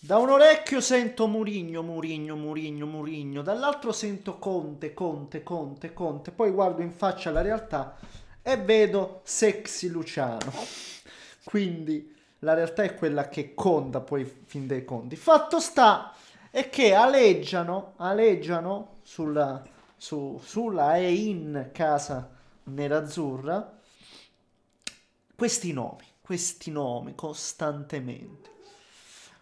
Da un orecchio sento Murigno, Murigno, Murigno, Murigno, dall'altro sento Conte, Conte, Conte, Conte, poi guardo in faccia la realtà e vedo sexy Luciano. Quindi la realtà è quella che conta poi fin dei conti. Fatto sta è che aleggiano, aleggiano sulla, su, sulla e in casa nerazzurra questi nomi, questi nomi costantemente.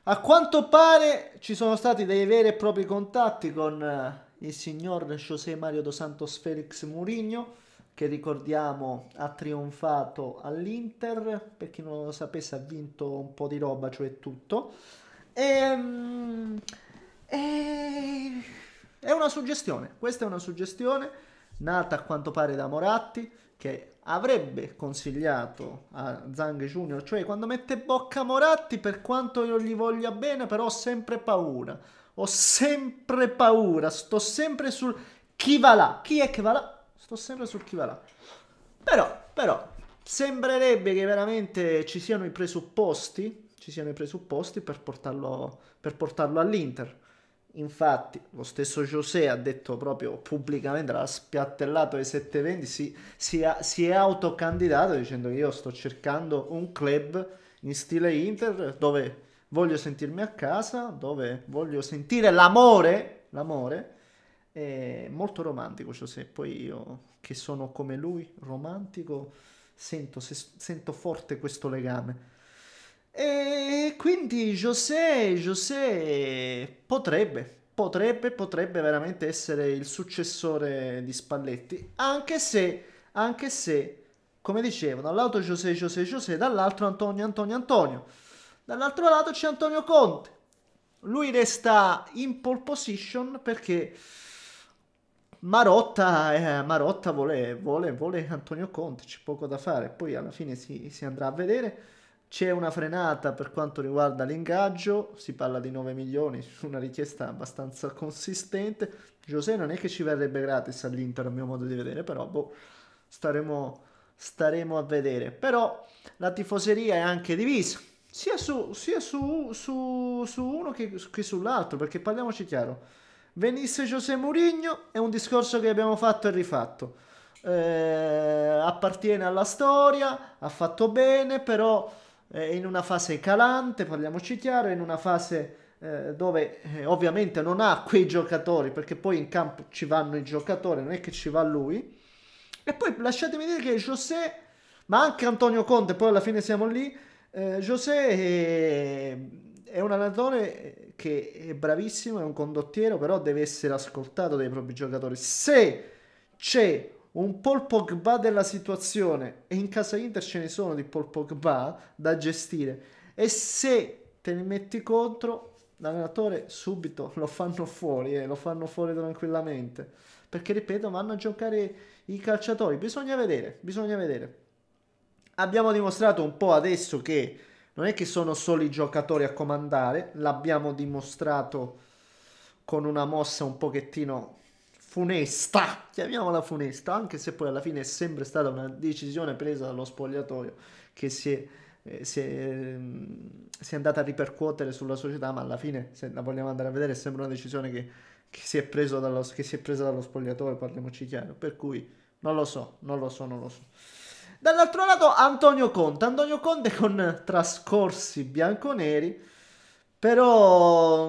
A quanto pare ci sono stati dei veri e propri contatti con eh, il signor José Mario dos Santos Felix Mourinho che ricordiamo ha trionfato all'Inter, per chi non lo sapesse ha vinto un po' di roba, cioè tutto. E, ehm, e, eh, è una suggestione, questa è una suggestione nata a quanto pare da Moratti, che avrebbe consigliato a Zhang Junior, cioè quando mette bocca a Moratti per quanto io gli voglia bene, però ho sempre paura, ho sempre paura, sto sempre sul chi va là, chi è che va là, sto sempre sul chi va là. Però, però, sembrerebbe che veramente ci siano i presupposti, ci siano i presupposti per portarlo, per portarlo all'Inter. Infatti, lo stesso José ha detto proprio pubblicamente, l'ha spiattellato ai 720, si, si, si, è autocandidato dicendo che io sto cercando un club in stile Inter dove voglio sentirmi a casa, dove voglio sentire l'amore, l'amore. È molto romantico José, poi io che sono come lui, romantico, sento, se, sento forte questo legame. E quindi José, José potrebbe, potrebbe, potrebbe veramente essere il successore di Spalletti, anche se, anche se, come dicevo, da un lato José, José, José, dall'altro Antonio, Antonio, Antonio. Dall'altro lato c'è Antonio Conte. Lui resta in pole position perché Marotta, eh, Marotta vuole, vuole, vuole Antonio Conte, c'è poco da fare, poi alla fine si, si andrà a vedere. C'è una frenata per quanto riguarda l'ingaggio, si parla di 9 milioni, su una richiesta abbastanza consistente. José non è che ci verrebbe gratis all'Inter a mio modo di vedere, però boh, staremo, staremo a vedere. Però la tifoseria è anche divisa, sia su, sia su, su, su uno che, che sull'altro, perché parliamoci chiaro venisse José Mourinho è un discorso che abbiamo fatto e rifatto. Eh, appartiene alla storia, ha fatto bene, però eh, in una fase calante, parliamoci chiaro, in una fase eh, dove eh, ovviamente non ha quei giocatori, perché poi in campo ci vanno i giocatori, non è che ci va lui. E poi lasciatemi dire che José, ma anche Antonio Conte, poi alla fine siamo lì, eh, José è, eh, è un allenatore che è bravissimo, è un condottiero, però deve essere ascoltato dai propri giocatori. Se c'è un Paul Pogba della situazione e in casa Inter ce ne sono di Paul Pogba da gestire e se te ne metti contro l'allenatore subito lo fanno fuori e eh, lo fanno fuori tranquillamente perché ripeto vanno a giocare i calciatori bisogna vedere bisogna vedere abbiamo dimostrato un po' adesso che non è che sono solo i giocatori a comandare l'abbiamo dimostrato con una mossa un pochettino funesta, chiamiamola funesta, anche se poi alla fine è sempre stata una decisione presa dallo spogliatoio che si è, eh, si, è, eh, si è, andata a ripercuotere sulla società, ma alla fine, se la vogliamo andare a vedere, è sempre una decisione che, che, si, è dallo, che si, è presa dallo spogliatoio, parliamoci chiaro, per cui non lo so, non lo so, non lo so. Dall'altro lato Antonio Conte, Antonio Conte con trascorsi bianconeri però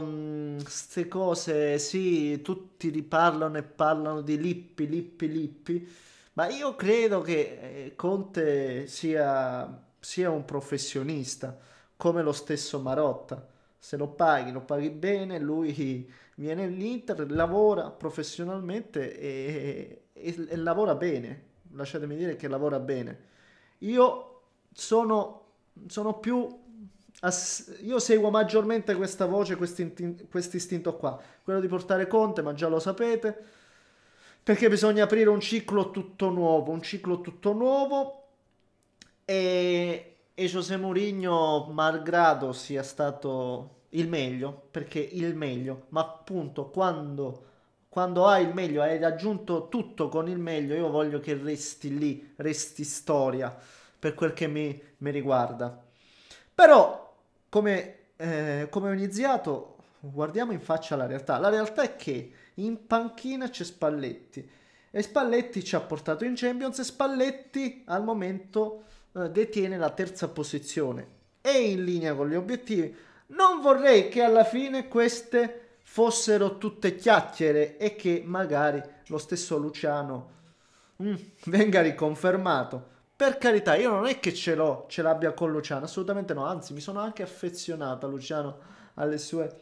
queste mm, cose, sì, tutti riparlano e parlano di Lippi, Lippi, Lippi, ma io credo che eh, Conte sia, sia un professionista, come lo stesso Marotta. Se lo paghi, lo paghi bene, lui viene all'Inter, lavora professionalmente e, e, e lavora bene. Lasciatemi dire che lavora bene. Io sono, sono più ass- io seguo maggiormente questa voce, questo istinto qua, quello di portare Conte, ma già lo sapete, perché bisogna aprire un ciclo tutto nuovo, un ciclo tutto nuovo e, e José Mourinho, malgrado sia stato il meglio, perché il meglio, ma appunto quando quando hai il meglio, hai raggiunto tutto con il meglio, io voglio che resti lì, resti storia per quel che mi, mi riguarda. Però come, eh, come ho iniziato, guardiamo in faccia la realtà. La realtà è che in panchina c'è Spalletti e Spalletti ci ha portato in Champions e Spalletti al momento eh, detiene la terza posizione. È in linea con gli obiettivi. Non vorrei che alla fine queste fossero tutte chiacchiere e che magari lo stesso Luciano mm, venga riconfermato. Per carità, io non è che ce l'ho, ce l'abbia con Luciano, assolutamente no, anzi mi sono anche affezionato a Luciano, alle sue,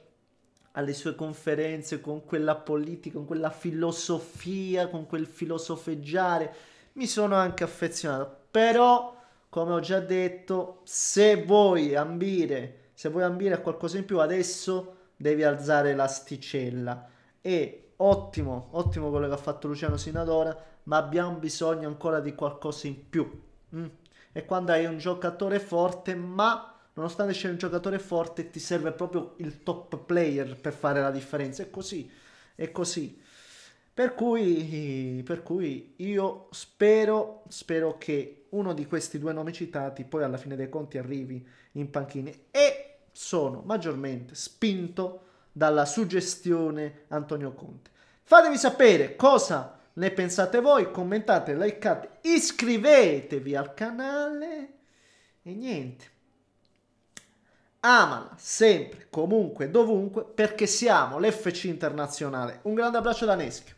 alle sue conferenze, con quella politica, con quella filosofia, con quel filosofeggiare, mi sono anche affezionato. Però, come ho già detto, se vuoi ambire, se vuoi ambire a qualcosa in più adesso, devi alzare l'asticella. E ottimo, ottimo quello che ha fatto Luciano sino ad ora, ma abbiamo bisogno ancora di qualcosa in più. Mm. E quando hai un giocatore forte, ma nonostante sia un giocatore forte, ti serve proprio il top player per fare la differenza. È così, è così. Per cui, per cui io spero, spero che uno di questi due nomi citati poi alla fine dei conti arrivi in panchina e sono maggiormente spinto dalla suggestione Antonio Conte. Fatemi sapere cosa ne pensate voi, commentate, likeate, iscrivetevi al canale e niente. Amala sempre, comunque, dovunque, perché siamo l'FC Internazionale. Un grande abbraccio da Neschio.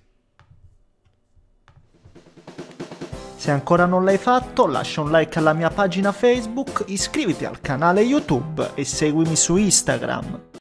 Se ancora non l'hai fatto, lascia un like alla mia pagina Facebook, iscriviti al canale YouTube e seguimi su Instagram.